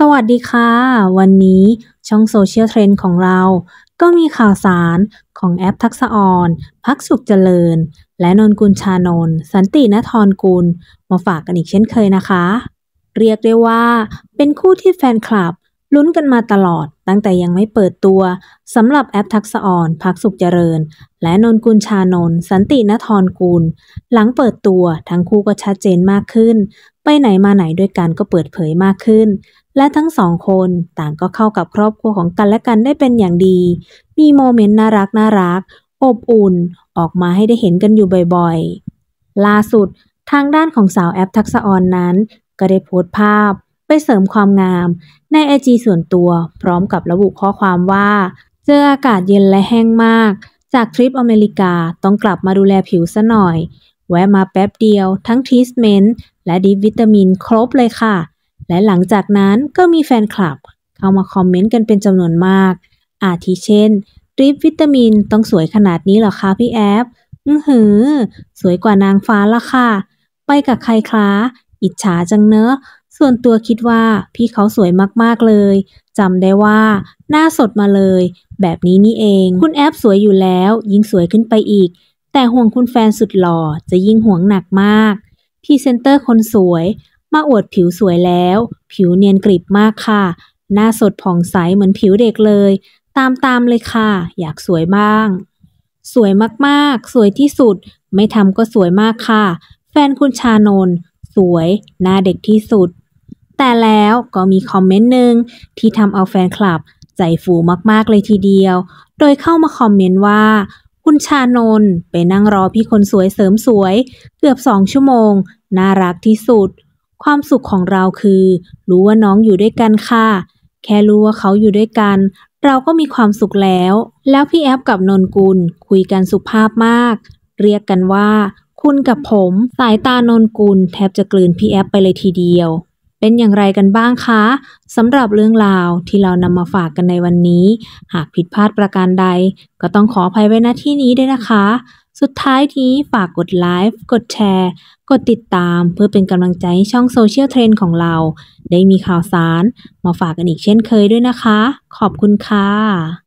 สวัสดีค่ะวันนี้ช่องโซเชียลเทรนด์ของเรา ก็มีข่าวสารของแอปทักษออนพักสุขเจริญ และนนกุลชานนสันตินทรกุลมาฝากกันอีกเช่นเคยนะคะ เรียกได้ว่าเป็นคู่ที่แฟนคลับ ลุ้นกันมาตลอด ตั้งแต่ยังไม่เปิดตัวสำหรับแอปทักษออนพักสุขเจริญ และนนกุลชานนสันตินทรกุลหลังเปิดตัวทั้งคู่ก็ชัดเจนมากขึ้นไปไหนมาไหนด้วยกันก็เปิดเผยมากขึ้น และทั้งสองคนต่างก็เข้ากับครอบครัวของกันและกันได้เป็นอย่างดี มีโมเมนต์น่ารักน่ารักอบอุ่นออกมาให้ได้เห็นกันอยู่บ่อยๆ ล่าสุดทางด้านของสาวแอปทักษออนนั้น ก็ได้โพสต์ภาพ ไปเสริมความงามในไอจีส่วนตัวพร้อมกับระบุข้อความว่า เจออากาศเย็นและแห้งมาก จากทริปอเมริกาต้องกลับมาดูแลผิวซะหน่อยแวะมาแป๊บเดียวทั้งทรีสเมนต์และดิวิตามินครบเลยค่ะ และหลังจากนั้นก็มีแฟนคลับเข้ามาคอมเมนต์กันเป็นจำนวนมาก อาทิเช่น ดิฟวิตามินต้องสวยขนาดนี้หรอคะพี่แอฟอือหือ สวยกว่านางฟ้าละค่ะ ไปกับใครคะ อิจฉาจังเนอะ ส่วนตัวคิดว่าพี่เขาสวยมากๆเลย จำได้ว่า หน้าสดมาเลย แบบนี้นี่เอง คุณแอฟสวยอยู่แล้ว ยิ่งสวยขึ้นไปอีก แต่ห่วงคุณแฟนสุดหล่อจะยิ่งห่วงหนักมากพรีเซนเตอร์คนสวย มาอวดผิวสวยแล้ว ผิวเนียนกริบมากค่ะหน้าสดผ่องใสเหมือนผิวเด็กเลย ตามตามเลยค่ะ อยากสวยบ้างสวยมากๆ สวยที่สุด ไม่ทำก็สวยมากค่ะ แฟนคุณชานนสวย หน้าเด็กที่สุด แต่แล้วก็มีคอมเมนต์หนึ่งที่ทำเอาแฟนคลับใจฟูมากๆเลยทีเดียว โดยเข้ามาคอมเมนต์ว่าคุณชานนท์ไปนั่งรอพี่คนสวยเสริมสวย เกือบสองชั่วโมง น่ารักที่สุด ความสุขของเราคือรู้ว่าน้องอยู่ด้วยกันค่ะ แค่รู้ว่าเขาอยู่ด้วยกัน เราก็มีความสุขแล้ว แล้วพี่แอฟกับนนกุลคุยกันสุภาพมากเรียกกันว่า คุณกับผมสายตานนกุลแทบจะกลืนพี่แอฟไปเลยทีเดียวเป็นอย่างไรกันบ้างคะสำหรับเรื่องราวที่เรานำมาฝากกันในวันนี้ หากผิดพลาดประการใด ก็ต้องขออภัยไว้ณที่นี้ด้วยนะคะ สุดท้ายนี้ฝากกดไลค์กดแชร์ กดติดตามเพื่อเป็นกำลังใจให้ช่องโซเชียลเทรนของเรา ได้มีข่าวสาร มาฝากกันอีกเช่นเคยด้วยนะคะ ขอบคุณค่ะ